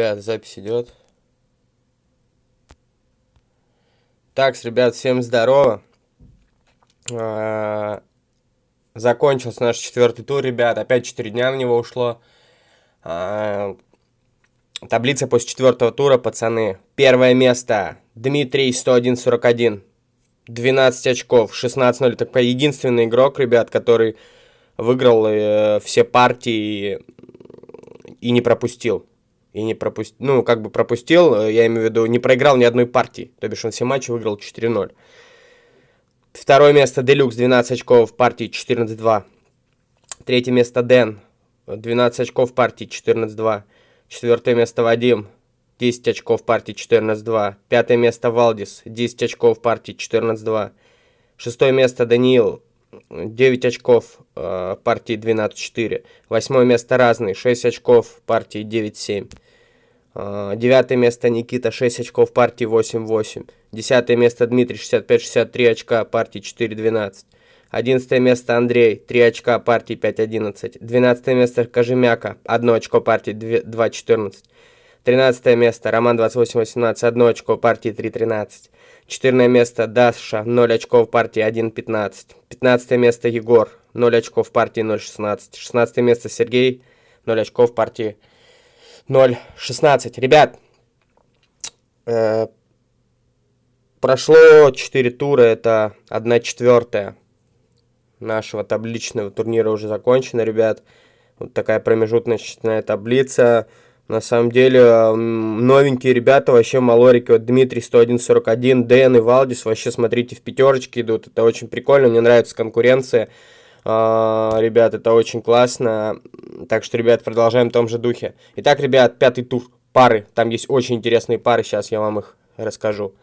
Ребят, запись идет. Так, ребят, всем здорово. А, закончился наш четвертый тур, ребят. Опять четыре дня на него ушло. А, таблица после четвертого тура, пацаны. Первое место. Дмитрий 101-41. 12 очков, 16-0. Так, единственный игрок, ребят, который выиграл э, все партии и не пропустил и не пропустил, ну, как бы пропустил, э, я имею в виду, не проиграл ни одной партии, то бишь он все матчи выиграл 4-0. Второе место Делюкс, 12 очков, в партии 14-2. Третье место Дэн, 12 очков, в партии 14-2. Четвертое место Вадим, 10 очков, в партии 14-2. Пятое место Валдис, 10 очков, в партии 14-2. Шестое место Даниил, 9 очков э, партии 12-4. Восьмое место разный, 6 очков партии 9-7. Э, девятое место Никита, 6 очков партии 8-8. Десятое место Дмитрий, 65-63 очка партии 4-12. Одиннадцатое место Андрей, 3 очка партии 5-11. Двенадцатое место Кожемяка, 1 очко партии 2-14. Тринадцатое место Роман 28-18, 1 очко партии 3-13. 14 место Даша, 0 очков партии 1.15. 15 место Егор, 0 очков партии 0.16. 16 место Сергей, 0 очков партии 0.16. Ребят, э, прошло 4 тура, это 1 четвертая нашего табличного турнира уже закончена, ребят. Вот такая промежуточная таблица. На самом деле, новенькие ребята вообще малорики. Вот Дмитрий 101.41, Дэн и Валдис вообще, смотрите, в пятерочке идут. Это очень прикольно, мне нравится конкуренция. А, ребят, это очень классно. Так что, ребят, продолжаем в том же духе. Итак, ребят, пятый тур пары. Там есть очень интересные пары, сейчас я вам их расскажу.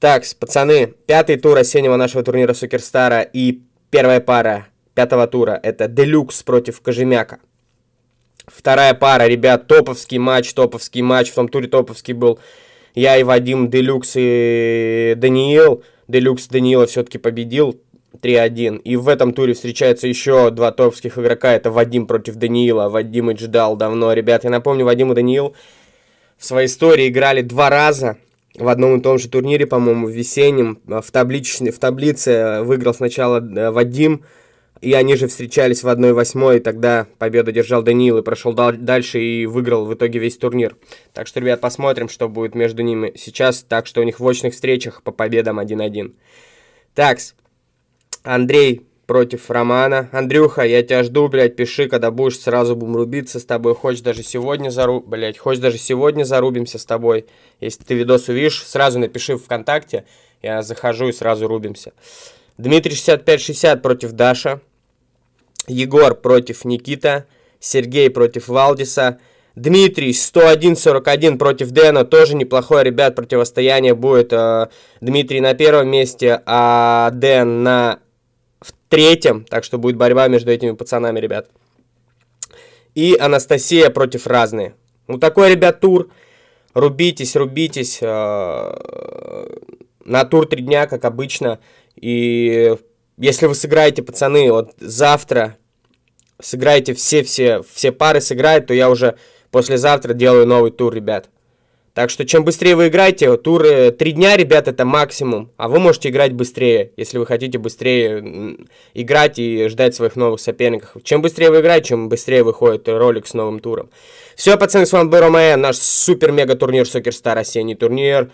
Так, пацаны, пятый тур осеннего нашего турнира Сукерстара и первая пара пятого тура это Делюкс против Кожемяка. Вторая пара, ребят, топовский матч, топовский матч. В том туре топовский был я и Вадим Делюкс и Даниил. Делюкс Даниила все-таки победил 3-1. И в этом туре встречаются еще два топовских игрока. Это Вадим против Даниила. Вадим и ждал давно, ребят. Я напомню, Вадим и Даниил в своей истории играли два раза в одном и том же турнире, по-моему, в весеннем. В, таблич... в таблице выиграл сначала э, Вадим, и они же встречались в 1-8, тогда победу держал Даниил и прошел дал дальше и выиграл в итоге весь турнир. Так что, ребят, посмотрим, что будет между ними сейчас. Так что у них в очных встречах по победам 1-1. Такс, Андрей против Романа. Андрюха, я тебя жду, блядь, пиши, когда будешь, сразу будем рубиться с тобой. Хочешь даже сегодня зару... блядь, хочешь даже сегодня зарубимся с тобой. Если ты видос увидишь, сразу напиши в ВКонтакте. Я захожу и сразу рубимся. Дмитрий 65-60 против Даша. Егор против Никита, Сергей против Валдиса, Дмитрий 101-41 против Дэна, тоже неплохое, ребят, противостояние будет. Э, Дмитрий на первом месте, а Дэн на в третьем, так что будет борьба между этими пацанами, ребят. И Анастасия против разные. Ну такой, ребят, тур. Рубитесь, рубитесь. Э, на тур три дня, как обычно. И если вы сыграете, пацаны, вот завтра сыграете все-все, все пары сыграют, то я уже послезавтра делаю новый тур, ребят. Так что чем быстрее вы играете, туры э, три дня, ребят, это максимум. А вы можете играть быстрее, если вы хотите быстрее играть и ждать своих новых соперников. Чем быстрее вы играете, чем быстрее выходит ролик с новым туром. Все, пацаны, с вами был Ромая, наш супер-мега-турнир Сокерстар, осенний турнир.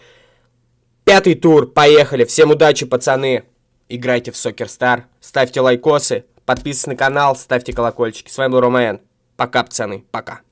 Пятый тур, поехали, всем удачи, пацаны! играйте в Soccer Star, ставьте лайкосы, подписывайтесь на канал, ставьте колокольчики. С вами был Ромаэн. Пока, пацаны, пока.